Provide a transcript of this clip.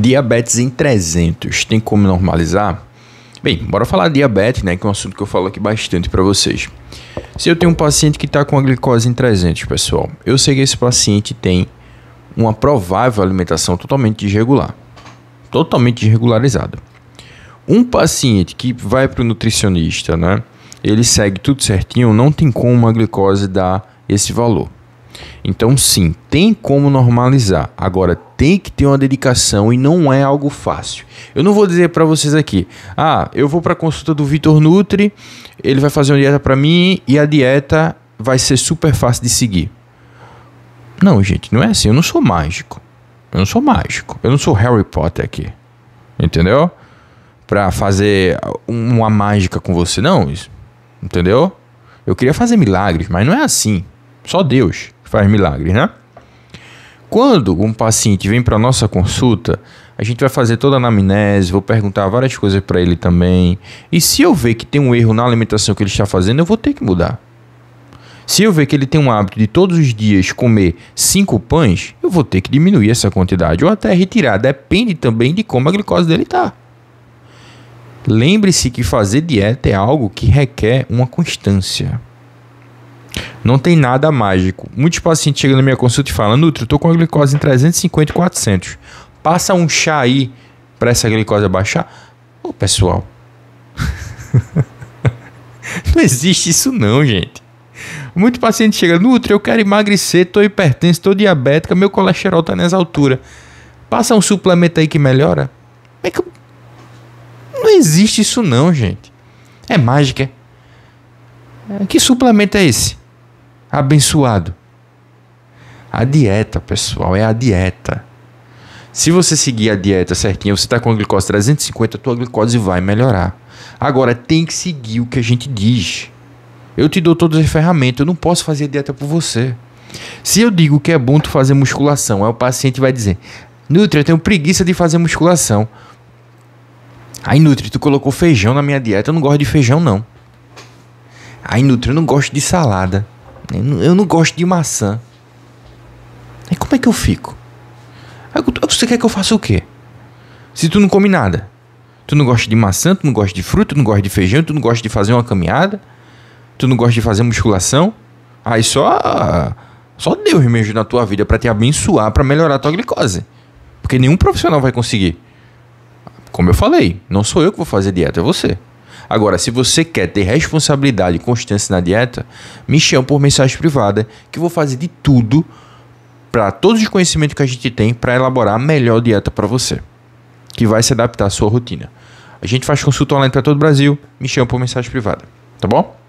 Diabetes em 300, tem como normalizar? Bem, bora falar de diabetes, né, que é um assunto que eu falo aqui bastante para vocês. Se eu tenho um paciente que está com a glicose em 300, pessoal, eu sei que esse paciente tem uma provável alimentação totalmente irregular, totalmente irregularizada. Um paciente que vai para o nutricionista, né, ele segue tudo certinho, não tem como a glicose dar esse valor. Então, sim, tem como normalizar. Agora, tem que ter uma dedicação e não é algo fácil. Eu não vou dizer para vocês aqui, ah, eu vou para a consulta do Vitor Nutri, ele vai fazer uma dieta para mim e a dieta vai ser super fácil de seguir. Não, gente, não é assim. Eu não sou mágico. Eu não sou mágico. Eu não sou Harry Potter aqui. Entendeu? Pra fazer uma mágica com você, não. Entendeu? Eu queria fazer milagres, mas não é assim. Só Deus faz milagres, né? Quando um paciente vem para nossa consulta, a gente vai fazer toda a anamnese, vou perguntar várias coisas para ele também. E se eu ver que tem um erro na alimentação que ele está fazendo, eu vou ter que mudar. Se eu ver que ele tem um hábito de todos os dias comer cinco pães, eu vou ter que diminuir essa quantidade ou até retirar. Depende também de como a glicose dele está. Lembre-se que fazer dieta é algo que requer uma constância. Não tem nada mágico. Muitos pacientes chegam na minha consulta e falam: Nutri, eu tô com a glicose em 350 e 400. Passa um chá aí para essa glicose baixar. Ô, pessoal. não existe isso, não, gente. Muitos pacientes chegam, Nutri, eu quero emagrecer, tô hipertenso, tô diabética, meu colesterol tá nessa altura. Passa um suplemento aí que melhora. É que... Não existe isso, não, gente. É mágica. É? É, que suplemento é esse? abençoado. A dieta, pessoal, é a dieta. Se você seguir a dieta certinha, você está com a glicose 350, a tua glicose vai melhorar. Agora, tem que seguir o que a gente diz. Eu te dou todas as ferramentas, eu não posso fazer dieta por você. Se eu digo que é bom tu fazer musculação, aí o paciente vai dizer: Nutri, eu tenho preguiça de fazer musculação. Aí, Nutri, tu colocou feijão na minha dieta, eu não gosto de feijão, não. Aí, Nutri, eu não gosto de salada. Eu não gosto de maçã. Aí como é que eu fico? você quer que eu faça o quê? Se tu não come nada. Tu não gosta de maçã, tu não gosta de fruta, tu não gosta de feijão, tu não gosta de fazer uma caminhada, tu não gosta de fazer musculação. Aí só só Deus mesmo na tua vida para te abençoar, para melhorar a tua glicose. Porque nenhum profissional vai conseguir. Como eu falei, não sou eu que vou fazer dieta, é você. Agora, se você quer ter responsabilidade e constância na dieta, me chama por mensagem privada que eu vou fazer de tudo para todos os conhecimentos que a gente tem para elaborar a melhor dieta para você, que vai se adaptar à sua rotina. A gente faz consulta online para todo o Brasil, me chama por mensagem privada, tá bom?